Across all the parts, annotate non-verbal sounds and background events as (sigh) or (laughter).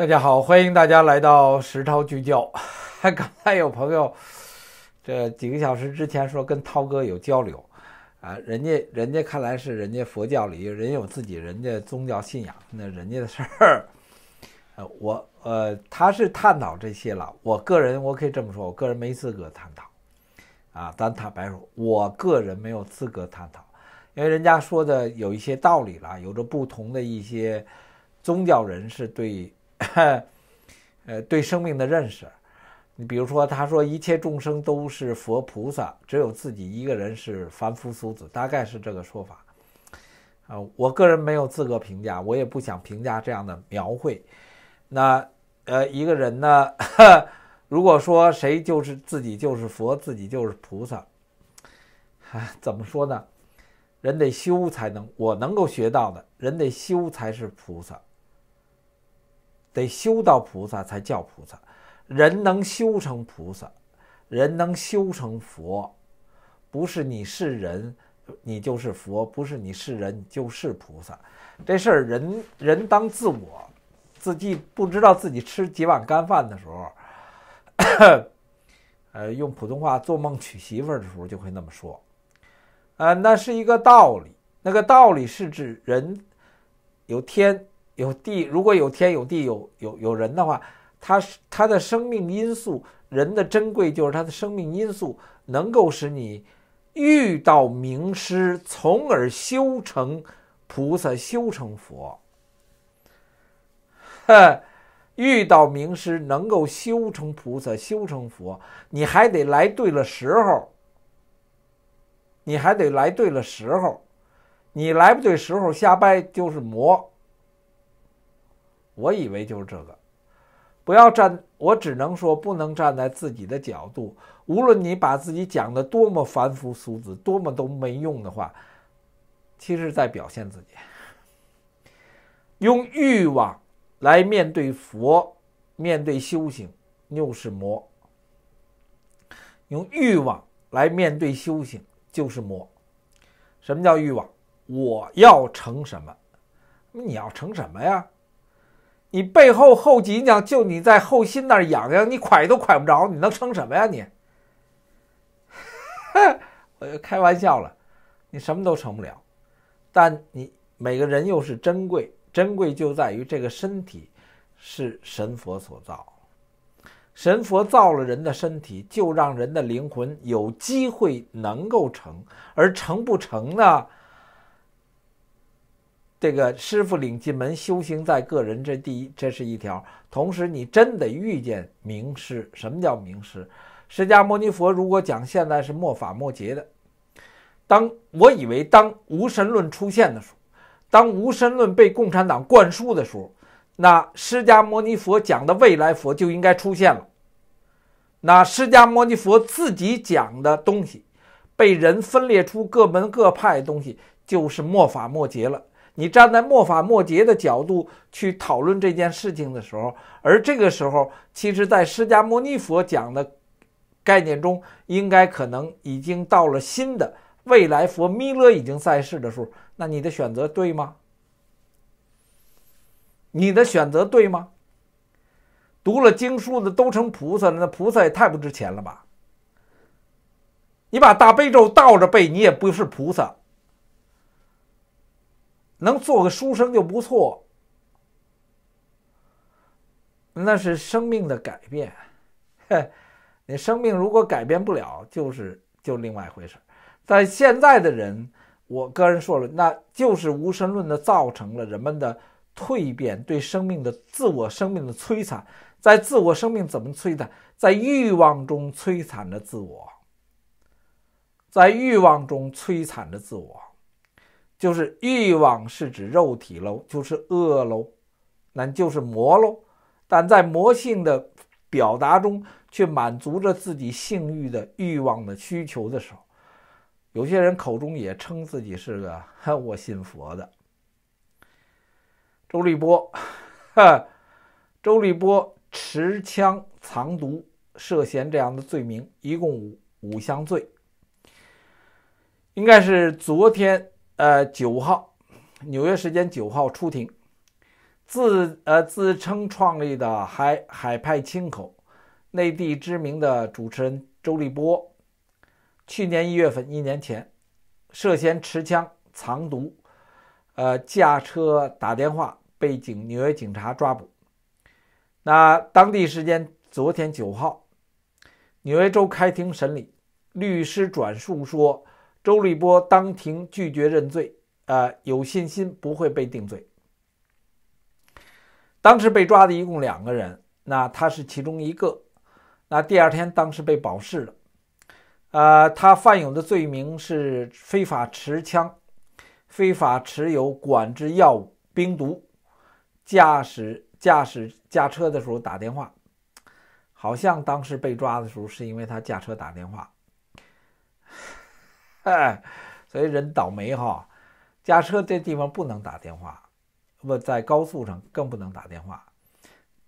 大家好，欢迎大家来到石涛聚焦。(laughs) 刚才有朋友这几个小时之前说跟涛哥有交流，啊，人家人家看来是人家佛教里人有自己人家宗教信仰，那人家的事儿，(laughs) 呃，我呃他是探讨这些了。我个人我可以这么说，我个人没资格探讨，啊，咱坦白说，我个人没有资格探讨，因为人家说的有一些道理了，有着不同的一些宗教人士对。(laughs) 呃，对生命的认识，你比如说，他说一切众生都是佛菩萨，只有自己一个人是凡夫俗子，大概是这个说法。啊，我个人没有资格评价，我也不想评价这样的描绘。那呃，一个人呢，(laughs) 如果说谁就是自己就是佛，自己就是菩萨，(laughs) 怎么说呢？人得修才能，我能够学到的，人得修才是菩萨。得修到菩萨才叫菩萨，人能修成菩萨，人能修成佛，不是你是人，你就是佛；不是你是人，你就是菩萨。这事儿，人人当自我，自己不知道自己吃几碗干饭的时候，(coughs) 呃，用普通话做梦娶媳妇儿的时候就会那么说。呃，那是一个道理，那个道理是指人有天。有地，如果有天，有地，有有有人的话，他他的生命因素，人的珍贵就是他的生命因素，能够使你遇到名师，从而修成菩萨，修成佛。哼，遇到名师能够修成菩萨，修成佛，你还得来对了时候，你还得来对了时候，你来不对时候瞎掰就是魔。我以为就是这个，不要站，我只能说不能站在自己的角度。无论你把自己讲的多么凡夫俗子，多么都没用的话，其实在表现自己。用欲望来面对佛，面对修行，又是魔。用欲望来面对修行，就是魔。什么叫欲望？我要成什么？么你要成什么呀？你背后后脊梁，就你在后心那儿痒痒，你揣都揣不着，你能成什么呀你？(laughs) 我就开玩笑了，你什么都成不了。但你每个人又是珍贵，珍贵就在于这个身体是神佛所造，神佛造了人的身体，就让人的灵魂有机会能够成，而成不成呢？这个师傅领进门，修行在个人。这第一，这是一条。同时，你真得遇见名师。什么叫名师？释迦牟尼佛如果讲现在是末法末劫的，当我以为当无神论出现的时候，当无神论被共产党灌输的时候，那释迦牟尼佛讲的未来佛就应该出现了。那释迦牟尼佛自己讲的东西，被人分裂出各门各派东西，就是末法末劫了。你站在末法末节的角度去讨论这件事情的时候，而这个时候，其实，在释迦牟尼佛讲的概念中，应该可能已经到了新的未来佛弥勒已经在世的时候，那你的选择对吗？你的选择对吗？读了经书的都成菩萨了，那菩萨也太不值钱了吧？你把大悲咒倒着背，你也不是菩萨。能做个书生就不错，那是生命的改变。嘿，你生命如果改变不了，就是就另外一回事。在现在的人，我个人说了，那就是无神论的造成了人们的蜕变，对生命的自我生命的摧残。在自我生命怎么摧残？在欲望中摧残着自我，在欲望中摧残着自我。就是欲望是指肉体喽，就是恶喽，那就是魔喽。但在魔性的表达中，却满足着自己性欲的欲望的需求的时候，有些人口中也称自己是个我信佛的。周立波，周立波持枪藏毒，涉嫌这样的罪名，一共五五项罪，应该是昨天。呃，九号，纽约时间九号出庭，自呃自称创立的海海派清口，内地知名的主持人周立波，去年一月份，一年前，涉嫌持枪藏毒，呃，驾车打电话被警纽约警察抓捕。那当地时间昨天九号，纽约州开庭审理，律师转述说。周立波当庭拒绝认罪，啊，有信心不会被定罪。当时被抓的一共两个人，那他是其中一个。那第二天当时被保释了，呃，他犯有的罪名是非法持枪、非法持有管制药物冰毒、驾驶驾驶驾车的时候打电话，好像当时被抓的时候是因为他驾车打电话。(laughs) 哎，所以人倒霉哈，驾车这地方不能打电话，不在高速上更不能打电话。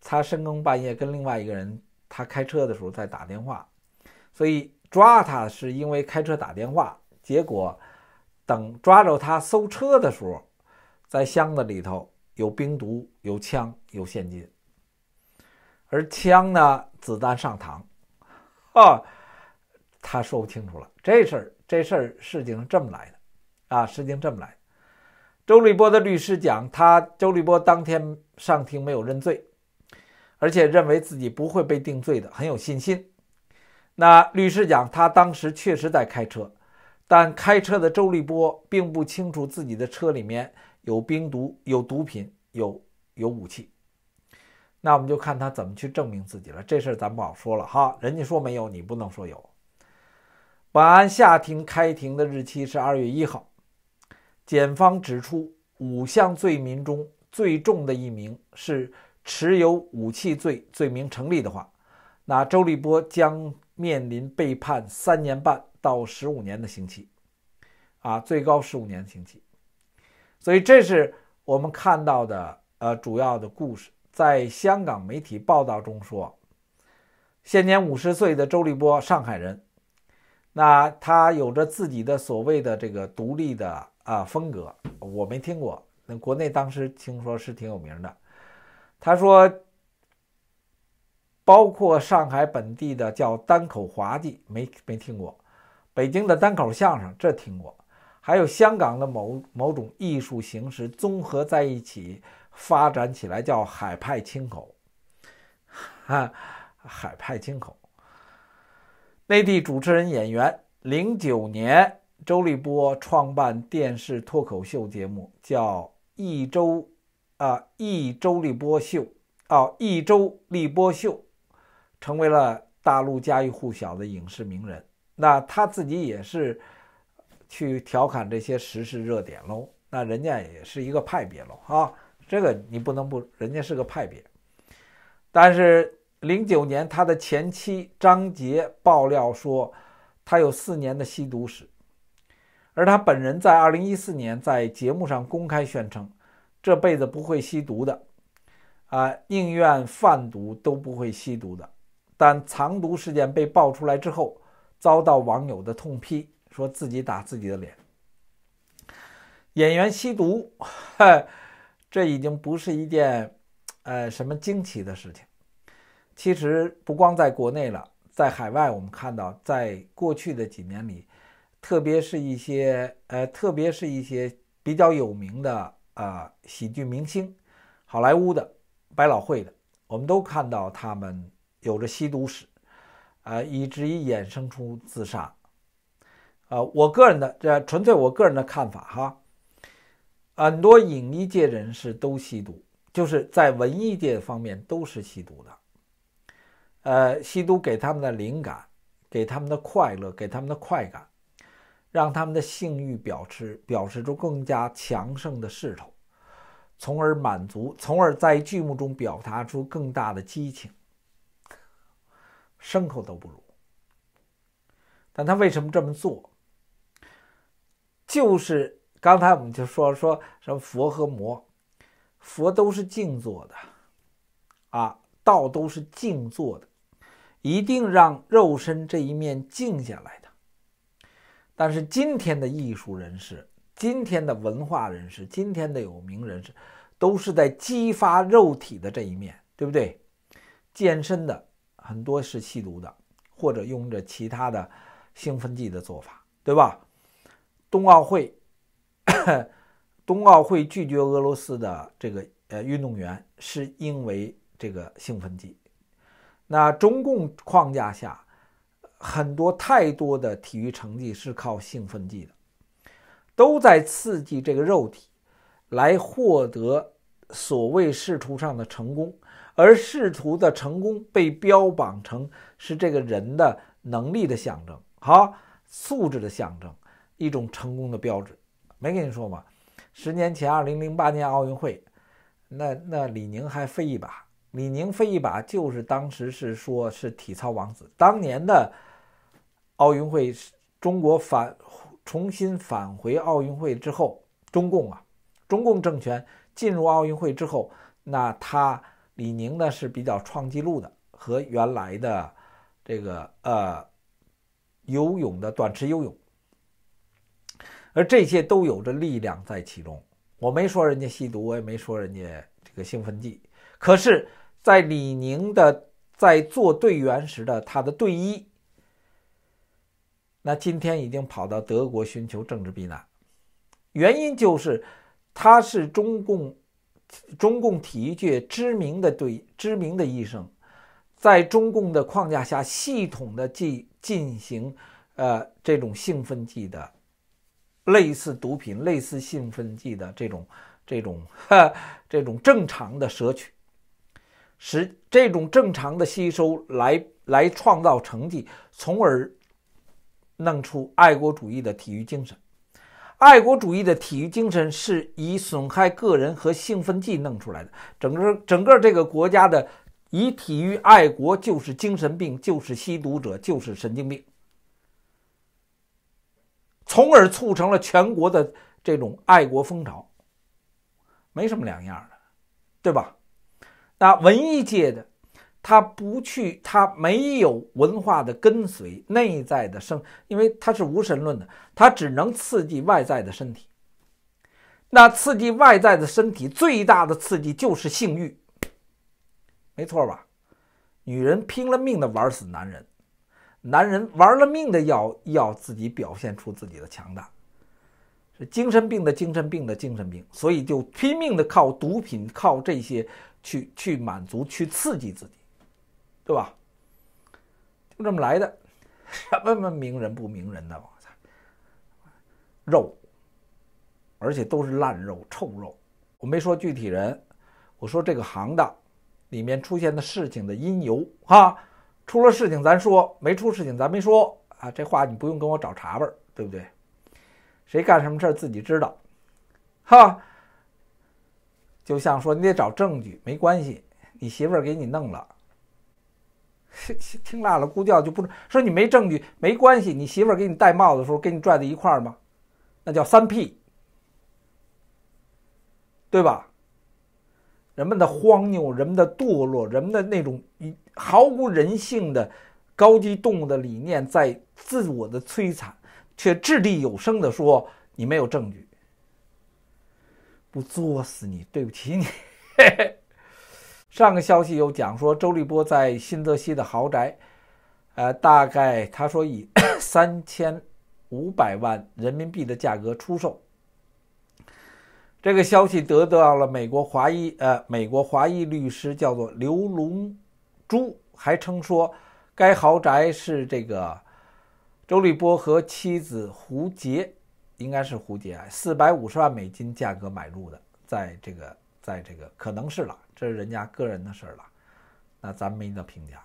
他深更半夜跟另外一个人，他开车的时候在打电话，所以抓他是因为开车打电话。结果等抓着他搜车的时候，在箱子里头有冰毒、有枪、有现金，而枪呢子弹上膛，哈。(laughs) 他说不清楚了，这事儿这事儿事情是这么来的，啊，事情这么来。周立波的律师讲，他周立波当天上庭没有认罪，而且认为自己不会被定罪的，很有信心。那律师讲，他当时确实在开车，但开车的周立波并不清楚自己的车里面有冰毒、有毒品、有有武器。那我们就看他怎么去证明自己了，这事儿咱不好说了哈，人家说没有，你不能说有。本案下庭开庭的日期是二月一号。检方指出，五项罪名中最重的一名是持有武器罪，罪名成立的话，那周立波将面临被判三年半到十五年的刑期，啊，最高十五年的刑期。所以，这是我们看到的呃主要的故事。在香港媒体报道中说，现年五十岁的周立波，上海人。那他有着自己的所谓的这个独立的啊风格，我没听过。那国内当时听说是挺有名的。他说，包括上海本地的叫单口滑稽，没没听过；北京的单口相声这听过，还有香港的某某种艺术形式综合在一起发展起来叫海派清口，哈，海派清口。内地主持人、演员，零九年，周立波创办电视脱口秀节目，叫《一周啊一周立波秀》，啊，《一周立波秀》成为了大陆家喻户晓的影视名人。那他自己也是去调侃这些时事热点喽。那人家也是一个派别喽啊，这个你不能不，人家是个派别，但是。零九年，他的前妻张杰爆料说，他有四年的吸毒史，而他本人在二零一四年在节目上公开宣称这辈子不会吸毒的，啊，宁愿贩毒都不会吸毒的。但藏毒事件被爆出来之后，遭到网友的痛批，说自己打自己的脸。演员吸毒，(laughs) 这已经不是一件，呃，什么惊奇的事情。其实不光在国内了，在海外，我们看到在过去的几年里，特别是一些呃，特别是一些比较有名的啊喜剧明星，好莱坞的、百老汇的，我们都看到他们有着吸毒史，呃，以至于衍生出自杀。呃，我个人的这纯粹我个人的看法哈，很多影艺界人士都吸毒，就是在文艺界方面都是吸毒的。呃，吸毒给他们的灵感，给他们的快乐，给他们的快感，让他们的性欲表示表示出更加强盛的势头，从而满足，从而在剧目中表达出更大的激情。牲口都不如，但他为什么这么做？就是刚才我们就说说什么佛和魔，佛都是静坐的，啊，道都是静坐的。一定让肉身这一面静下来的。但是今天的艺术人士、今天的文化人士、今天的有名人士，都是在激发肉体的这一面，对不对？健身的很多是吸毒的，或者用着其他的兴奋剂的做法，对吧？冬奥会，(coughs) 冬奥会拒绝俄罗斯的这个呃运动员，是因为这个兴奋剂。那中共框架下，很多太多的体育成绩是靠兴奋剂的，都在刺激这个肉体，来获得所谓仕途上的成功，而仕途的成功被标榜成是这个人的能力的象征，好素质的象征，一种成功的标志。没跟你说吗？十年前，二零零八年奥运会，那那李宁还飞一把。李宁飞一把，就是当时是说，是体操王子。当年的奥运会，中国返重新返回奥运会之后，中共啊，中共政权进入奥运会之后，那他李宁呢是比较创纪录的，和原来的这个呃游泳的短池游泳，而这些都有着力量在其中。我没说人家吸毒，我也没说人家这个兴奋剂，可是。在李宁的在做队员时的他的队医，那今天已经跑到德国寻求政治避难，原因就是他是中共中共体育界知名的队知名的医生，在中共的框架下系统的进进行呃这种兴奋剂的类似毒品类似兴奋剂的这种这种这种正常的摄取。使这种正常的吸收来来创造成绩，从而弄出爱国主义的体育精神。爱国主义的体育精神是以损害个人和兴奋剂弄出来的。整个整个这个国家的以体育爱国就是精神病，就是吸毒者，就是神经病，从而促成了全国的这种爱国风潮，没什么两样的，对吧？那文艺界的，他不去，他没有文化的跟随，内在的生，因为他是无神论的，他只能刺激外在的身体。那刺激外在的身体，最大的刺激就是性欲。没错吧？女人拼了命的玩死男人，男人玩了命的要要自己表现出自己的强大。精神病的精神病的精神病，所以就拼命的靠毒品、靠这些去去满足、去刺激自己，对吧？就这么来的。(laughs) 什么名人不名人的，我操，肉，而且都是烂肉、臭肉。我没说具体人，我说这个行当里面出现的事情的因由哈。出了事情咱说，没出事情咱没说啊。这话你不用跟我找茬味儿，对不对？谁干什么事儿自己知道，哈，就像说你得找证据，没关系，你媳妇儿给你弄了。听拉了，咕叫就不说你没证据，没关系，你媳妇儿给你戴帽子的时候给你拽在一块儿吗？那叫三 P，对吧？人们的荒谬，人们的堕落，人们的那种毫无人性的高级动物的理念，在自我的摧残。却掷地有声地说：“你没有证据，不作死你，对不起你。(laughs) ”上个消息有讲说，周立波在新泽西的豪宅，呃，大概他说以 (coughs) 三千五百万人民币的价格出售。这个消息得到了美国华裔，呃，美国华裔律师叫做刘龙珠，还称说该豪宅是这个。周立波和妻子胡洁，应该是胡洁啊，四百五十万美金价格买入的，在这个，在这个可能是了，这是人家个人的事儿了，那咱没得评价。